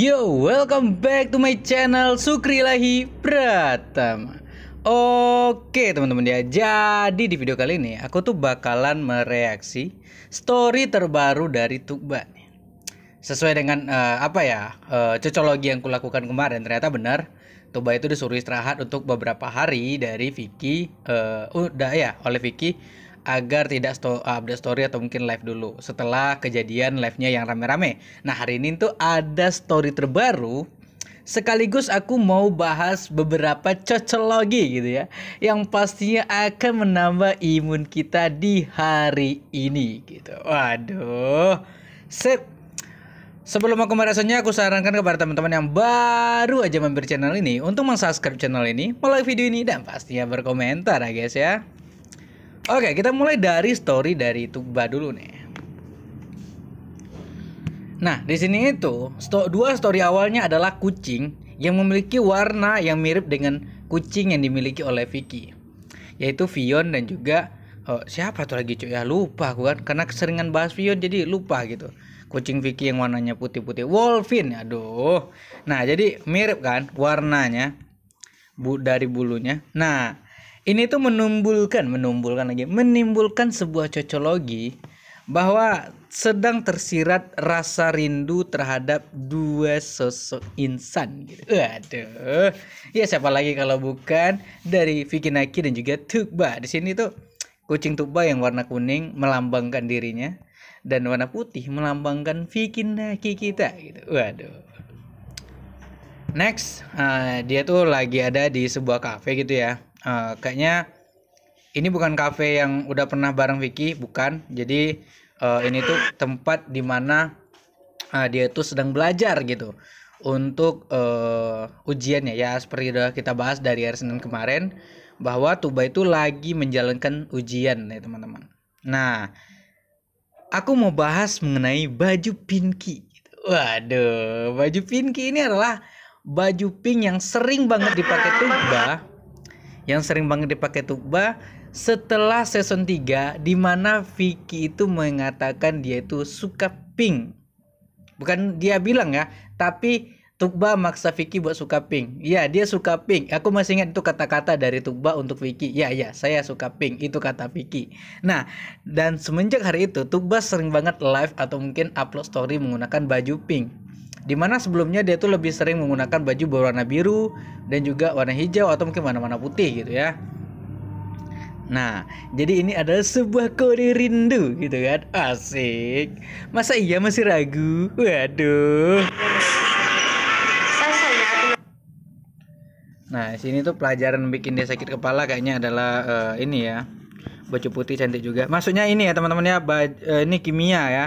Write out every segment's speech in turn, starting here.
Yo, welcome back to my channel Sukri Lahi Pratama. Oke teman-teman ya, jadi di video kali ini aku tuh bakalan mereaksi story terbaru dari Tukba Sesuai dengan uh, apa ya uh, cocologi yang kulakukan kemarin ternyata benar Tukba itu disuruh istirahat untuk beberapa hari dari Vicky, uh, udah ya oleh Vicky agar tidak sto uh, update story atau mungkin live dulu setelah kejadian live-nya yang rame-rame. Nah, hari ini tuh ada story terbaru sekaligus aku mau bahas beberapa cocologi gitu ya yang pastinya akan menambah imun kita di hari ini gitu. Waduh. Sip. Sebelum aku merasanya, aku sarankan kepada teman-teman yang baru aja mampir channel ini untuk mensubscribe channel ini, melalui video ini, dan pastinya berkomentar ya guys ya. Oke, kita mulai dari story dari Tuba dulu nih. Nah, di sini itu sto dua story awalnya adalah kucing yang memiliki warna yang mirip dengan kucing yang dimiliki oleh Vicky, yaitu Vion dan juga oh, siapa tuh lagi cuy ya lupa aku kan karena keseringan bahas Vion jadi lupa gitu. Kucing Vicky yang warnanya putih-putih, Wolfin, aduh. Nah, jadi mirip kan warnanya bu dari bulunya. Nah, ini tuh menumbulkan menumbulkan lagi, menimbulkan sebuah cocologi bahwa sedang tersirat rasa rindu terhadap dua sosok insan gitu. Aduh. Ya siapa lagi kalau bukan dari Vicky Naki dan juga Tukba. Di sini tuh kucing Tukba yang warna kuning melambangkan dirinya dan warna putih melambangkan Vicky Naki kita gitu. Waduh. Next, uh, dia tuh lagi ada di sebuah kafe gitu ya Eh, kayaknya ini bukan kafe yang udah pernah bareng Vicky bukan jadi uh, ini tuh tempat dimana uh, eh, dia tuh sedang belajar gitu untuk uh, ujiannya ya seperti udah kita bahas dari hari Senin kemarin bahwa Tuba itu lagi menjalankan ujian ya teman-teman nah aku mau bahas mengenai baju pinky Waduh, baju pinky ini adalah baju pink yang sering banget dipakai tuba yang sering banget dipakai Tukba setelah season 3 di mana Vicky itu mengatakan dia itu suka pink. Bukan dia bilang ya, tapi Tukba maksa Vicky buat suka pink. Ya, dia suka pink. Aku masih ingat itu kata-kata dari Tukba untuk Vicky. Ya, ya, saya suka pink. Itu kata Vicky. Nah, dan semenjak hari itu Tukba sering banget live atau mungkin upload story menggunakan baju pink. Dimana sebelumnya dia tuh lebih sering menggunakan baju berwarna biru dan juga warna hijau atau mungkin warna-warna putih gitu ya. Nah, jadi ini adalah sebuah kode rindu gitu kan. Asik. Masa iya masih ragu? Waduh. Nah, sini tuh pelajaran bikin dia sakit kepala kayaknya adalah uh, ini ya. Baju putih cantik juga. Maksudnya ini ya teman-teman ya, uh, ini kimia ya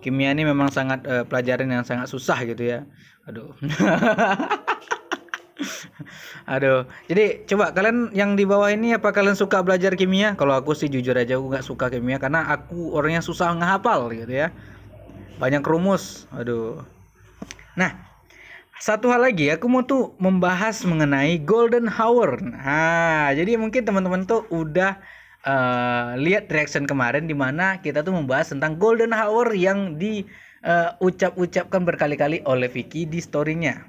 kimia ini memang sangat uh, pelajaran yang sangat susah gitu ya aduh Aduh, jadi coba kalian yang di bawah ini apa kalian suka belajar kimia? Kalau aku sih jujur aja aku nggak suka kimia karena aku orangnya susah ngehafal gitu ya. Banyak rumus. Aduh. Nah, satu hal lagi aku mau tuh membahas mengenai golden hour. Nah, jadi mungkin teman-teman tuh udah uh, lihat reaction kemarin di mana kita tuh membahas tentang golden hour yang diucap-ucapkan eh, berkali-kali oleh Vicky di storynya.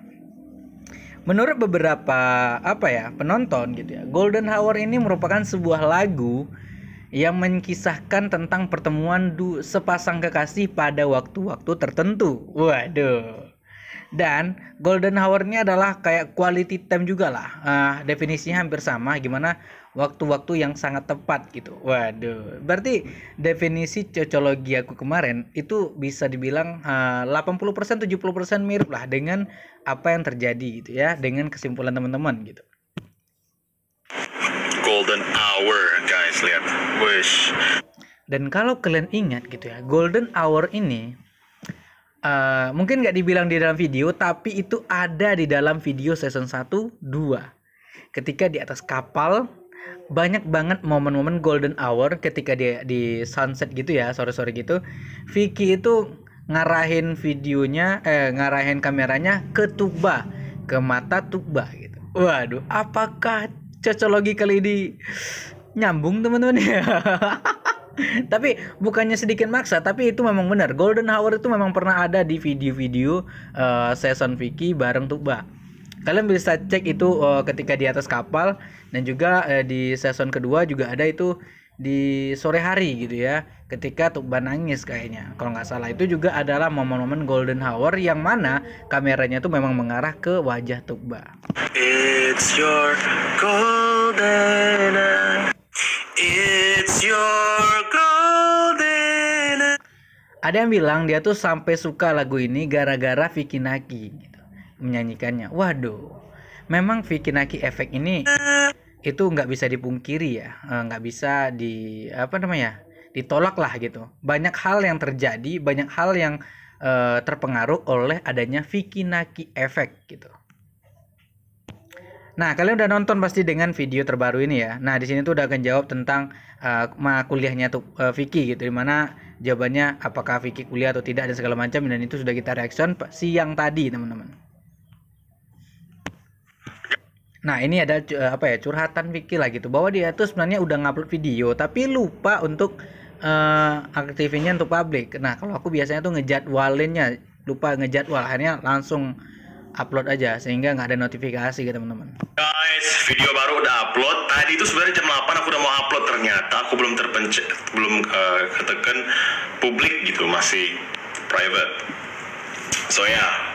Menurut beberapa apa ya penonton gitu ya, golden hour ini merupakan sebuah lagu yang mengisahkan tentang pertemuan du sepasang kekasih pada waktu-waktu tertentu. Waduh. Dan golden hour ini adalah kayak quality time juga lah. Uh, definisinya hampir sama. Gimana waktu-waktu yang sangat tepat gitu. Waduh, berarti definisi cocologi aku kemarin itu bisa dibilang uh, 80% 70% mirip lah dengan apa yang terjadi gitu ya, dengan kesimpulan teman-teman gitu. Golden hour guys, lihat. Wish. Dan kalau kalian ingat gitu ya, golden hour ini Uh, mungkin nggak dibilang di dalam video tapi itu ada di dalam video season 1 2 ketika di atas kapal banyak banget momen-momen golden hour ketika dia di sunset gitu ya sore-sore gitu Vicky itu ngarahin videonya eh ngarahin kameranya ke Tuba ke mata Tuba gitu waduh apakah cocologi kali ini nyambung teman-teman ya tapi bukannya sedikit maksa tapi itu memang benar golden hour itu memang pernah ada di video-video uh, season Vicky bareng Tuba Kalian bisa cek itu uh, ketika di atas kapal dan juga uh, di season kedua juga ada itu di sore hari gitu ya ketika Tukban nangis kayaknya kalau nggak salah itu juga adalah momen-momen golden hour yang mana kameranya tuh memang mengarah ke wajah Tukba It's your golden It's your golden Ada yang bilang dia tuh sampai suka lagu ini gara-gara Vicky Naki gitu menyanyikannya. Waduh, memang Vicky Naki efek ini itu nggak bisa dipungkiri ya, eh, nggak bisa di apa namanya ditolak lah gitu. Banyak hal yang terjadi, banyak hal yang uh, terpengaruh oleh adanya Vicky Naki efek gitu. Nah, kalian udah nonton pasti dengan video terbaru ini ya. Nah, di sini tuh udah akan jawab tentang uh, kuliahnya tuh uh, Vicky gitu. Dimana jawabannya apakah Vicky kuliah atau tidak dan segala macam dan itu sudah kita reaction siang tadi, teman-teman. Nah ini ada eh, apa ya curhatan Vicky lah gitu bahwa dia tuh sebenarnya udah ngupload video tapi lupa untuk uh, eh, aktifinnya untuk publik. Nah kalau aku biasanya tuh ngejadwalinnya lupa ngejadwal akhirnya langsung upload aja sehingga nggak ada notifikasi gitu teman-teman. Guys, video baru udah upload. Tadi itu sebenarnya jam 8 aku udah mau upload ternyata aku belum terpencet belum uh, ketekan publik gitu masih private. So ya, yeah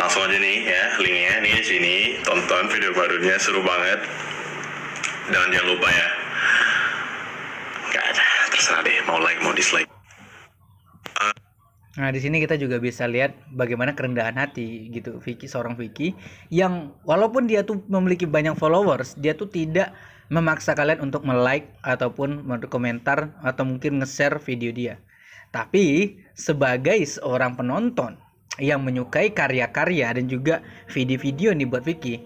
langsung aja nih ya linknya nih sini tonton video barunya seru banget dan jangan lupa ya nggak ada terserah deh mau like mau dislike Nah, di sini kita juga bisa lihat bagaimana kerendahan hati gitu Vicky seorang Vicky yang walaupun dia tuh memiliki banyak followers, dia tuh tidak memaksa kalian untuk me-like ataupun komentar atau mungkin nge-share video dia. Tapi sebagai seorang penonton yang menyukai karya-karya dan juga video-video nih buat Vicky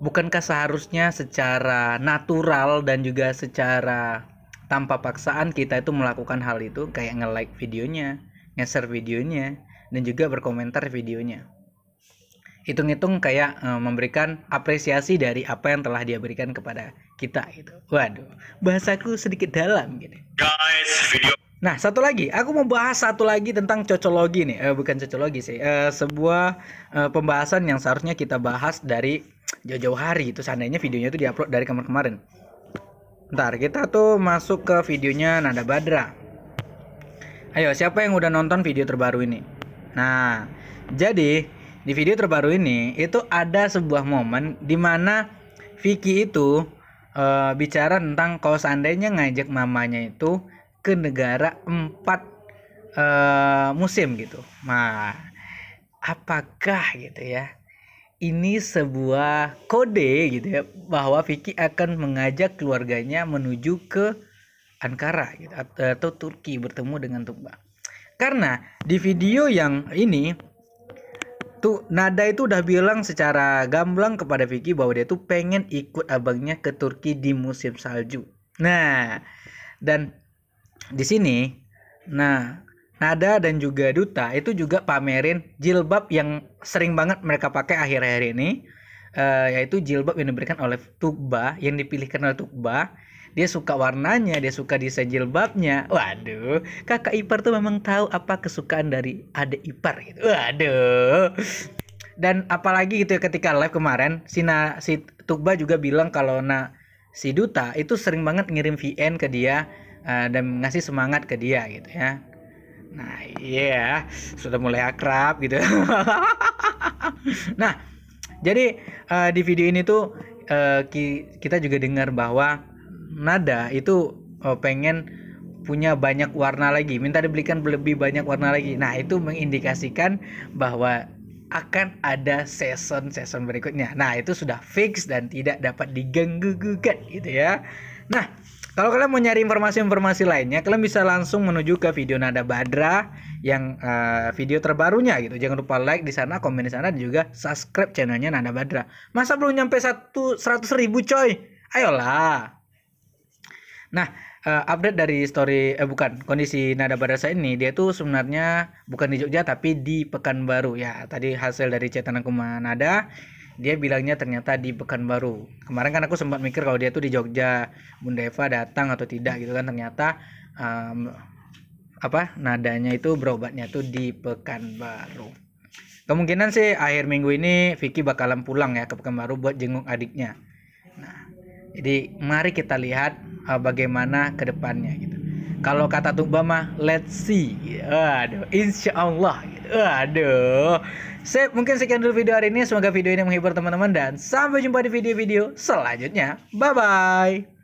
bukankah seharusnya secara natural dan juga secara tanpa paksaan kita itu melakukan hal itu kayak nge-like videonya nge-share videonya dan juga berkomentar videonya hitung-hitung kayak e, memberikan apresiasi dari apa yang telah dia berikan kepada kita gitu waduh bahasaku sedikit dalam gitu guys video Nah, satu lagi, aku mau bahas satu lagi tentang cocologi nih. Eh, bukan cocologi sih, eh, sebuah eh, pembahasan yang seharusnya kita bahas dari jauh-jauh hari. Itu seandainya videonya itu diupload dari kemarin kemarin. Ntar kita tuh masuk ke videonya Nada Badra. Ayo, siapa yang udah nonton video terbaru ini? Nah, jadi di video terbaru ini itu ada sebuah momen di mana Vicky itu uh, bicara tentang kalau seandainya ngajak mamanya itu ke negara empat uh, musim gitu. Nah, apakah gitu ya? Ini sebuah kode gitu ya bahwa Vicky akan mengajak keluarganya menuju ke Ankara gitu eh, atau Turki bertemu dengan Tumba. Karena di video yang ini tuh Nada itu udah bilang secara gamblang kepada Vicky bahwa dia tuh pengen ikut abangnya ke Turki di musim salju. Nah, dan di sini nah nada dan juga duta itu juga pamerin jilbab yang sering banget mereka pakai akhir-akhir ini uh, yaitu jilbab yang diberikan oleh Tukba yang dipilih karena Tukba dia suka warnanya dia suka desain jilbabnya waduh kakak ipar tuh memang tahu apa kesukaan dari adik ipar gitu waduh dan apalagi gitu ya ketika live kemarin si na, si Tukba juga bilang kalau nak si Duta itu sering banget ngirim VN ke dia uh, dan ngasih semangat ke dia gitu ya nah iya yeah, sudah mulai akrab gitu nah jadi uh, di video ini tuh uh, ki kita juga dengar bahwa Nada itu uh, pengen punya banyak warna lagi minta dibelikan lebih banyak warna lagi nah itu mengindikasikan bahwa akan ada season season berikutnya. Nah, itu sudah fix dan tidak dapat diganggu gugat gitu ya. Nah, kalau kalian mau nyari informasi-informasi lainnya, kalian bisa langsung menuju ke video Nada Badra yang uh, video terbarunya gitu. Jangan lupa like di sana, komen di sana, dan juga subscribe channelnya Nada Badra. Masa belum nyampe satu seratus ribu coy? Ayolah. Nah, uh, update dari story eh bukan kondisi Nada Badra saya ini dia tuh sebenarnya bukan di Jogja tapi di Pekanbaru ya. Tadi hasil dari kuman Nada dia bilangnya ternyata di Pekanbaru kemarin kan aku sempat mikir kalau dia tuh di Jogja Bunda Eva datang atau tidak gitu kan ternyata um, apa nadanya itu berobatnya tuh di Pekanbaru kemungkinan sih akhir minggu ini Vicky bakalan pulang ya ke Pekanbaru buat jenguk adiknya nah jadi mari kita lihat uh, bagaimana kedepannya gitu kalau kata Tumba mah let's see aduh insya Allah gitu. aduh Sip, mungkin sekian dulu video hari ini. Semoga video ini menghibur teman-teman dan sampai jumpa di video-video selanjutnya. Bye-bye.